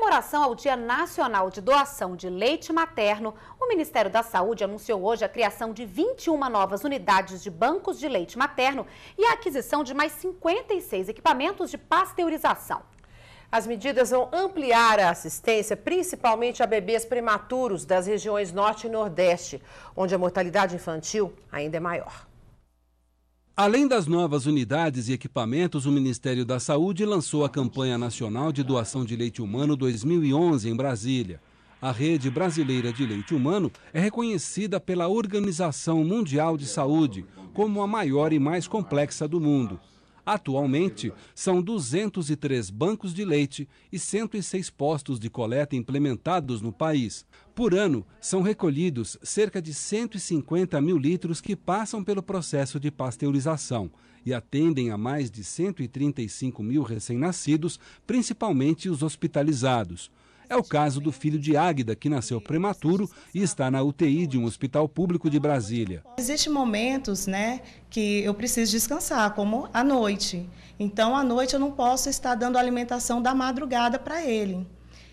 comemoração ao Dia Nacional de Doação de Leite Materno, o Ministério da Saúde anunciou hoje a criação de 21 novas unidades de bancos de leite materno e a aquisição de mais 56 equipamentos de pasteurização. As medidas vão ampliar a assistência, principalmente a bebês prematuros das regiões Norte e Nordeste, onde a mortalidade infantil ainda é maior. Além das novas unidades e equipamentos, o Ministério da Saúde lançou a campanha nacional de doação de leite humano 2011 em Brasília. A rede brasileira de leite humano é reconhecida pela Organização Mundial de Saúde como a maior e mais complexa do mundo. Atualmente, são 203 bancos de leite e 106 postos de coleta implementados no país. Por ano, são recolhidos cerca de 150 mil litros que passam pelo processo de pasteurização e atendem a mais de 135 mil recém-nascidos, principalmente os hospitalizados. É o caso do filho de Águida, que nasceu prematuro e está na UTI de um hospital público de Brasília. Existem momentos né, que eu preciso descansar, como à noite. Então, à noite eu não posso estar dando alimentação da madrugada para ele.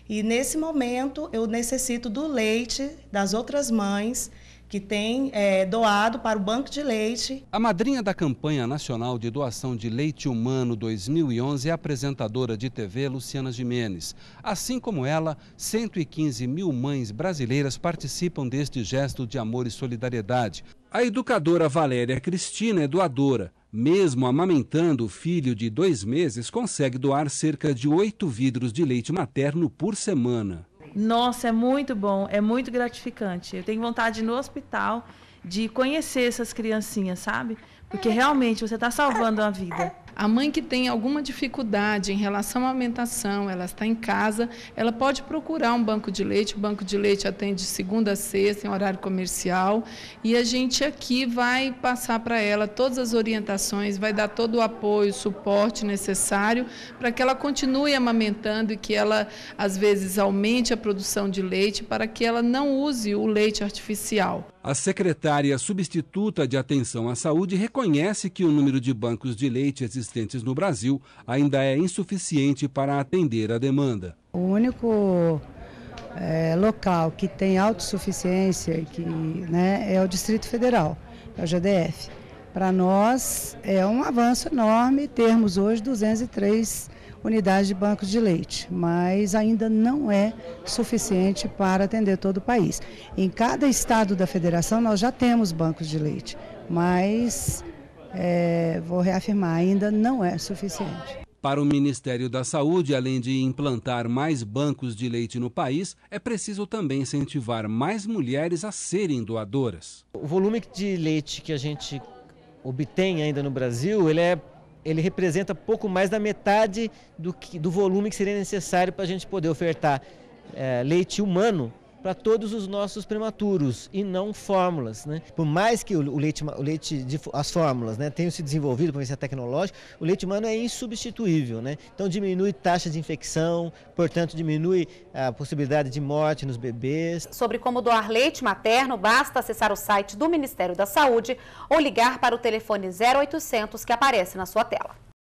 E nesse momento eu necessito do leite das outras mães que tem é, doado para o Banco de Leite. A madrinha da campanha nacional de doação de leite humano 2011 é a apresentadora de TV Luciana Jimenez. Assim como ela, 115 mil mães brasileiras participam deste gesto de amor e solidariedade. A educadora Valéria Cristina é doadora. Mesmo amamentando o filho de dois meses, consegue doar cerca de oito vidros de leite materno por semana. Nossa, é muito bom, é muito gratificante. Eu tenho vontade no hospital de conhecer essas criancinhas, sabe? Porque realmente você está salvando a vida. A mãe que tem alguma dificuldade em relação à amamentação, ela está em casa, ela pode procurar um banco de leite. O banco de leite atende segunda a sexta, em horário comercial. E a gente aqui vai passar para ela todas as orientações, vai dar todo o apoio, suporte necessário para que ela continue amamentando e que ela, às vezes, aumente a produção de leite para que ela não use o leite artificial. A secretária substituta de Atenção à Saúde reconhece que o número de bancos de leite existentes no Brasil ainda é insuficiente para atender a demanda. O único é, local que tem autossuficiência que, né, é o Distrito Federal, é o GDF. Para nós é um avanço enorme termos hoje 203 unidades de banco de leite, mas ainda não é suficiente para atender todo o país. Em cada estado da federação nós já temos bancos de leite, mas é, vou reafirmar, ainda não é suficiente. Para o Ministério da Saúde, além de implantar mais bancos de leite no país, é preciso também incentivar mais mulheres a serem doadoras. O volume de leite que a gente obtém ainda no Brasil, ele é ele representa pouco mais da metade do, que, do volume que seria necessário para a gente poder ofertar é, leite humano para todos os nossos prematuros e não fórmulas, né? Por mais que o leite, o leite de, as fórmulas, né, tenham se desenvolvido para ser tecnológico, o leite humano é insubstituível, né? Então diminui taxa de infecção, portanto diminui a possibilidade de morte nos bebês. Sobre como doar leite materno, basta acessar o site do Ministério da Saúde ou ligar para o telefone 0800 que aparece na sua tela.